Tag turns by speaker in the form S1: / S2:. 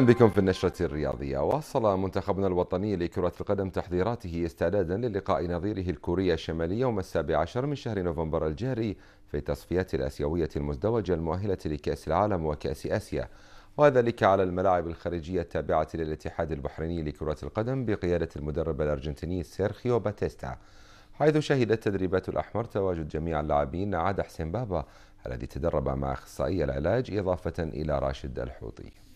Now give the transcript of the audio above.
S1: اهلا بكم في النشرة الرياضية واصل منتخبنا الوطني لكرة القدم تحضيراته استعدادا للقاء نظيره الكورية الشمالية يوم السابع عشر من شهر نوفمبر الجاري في التصفيات الآسيوية المزدوجة المؤهلة لكأس العالم وكأس آسيا وذلك على الملاعب الخارجية التابعة للاتحاد البحريني لكرة القدم بقيادة المدرب الأرجنتيني سيرخيو باتيستا حيث شهدت تدريبات الأحمر تواجد جميع اللاعبين عدا حسين بابا الذي تدرب مع أخصائي العلاج إضافة إلى راشد الحوطي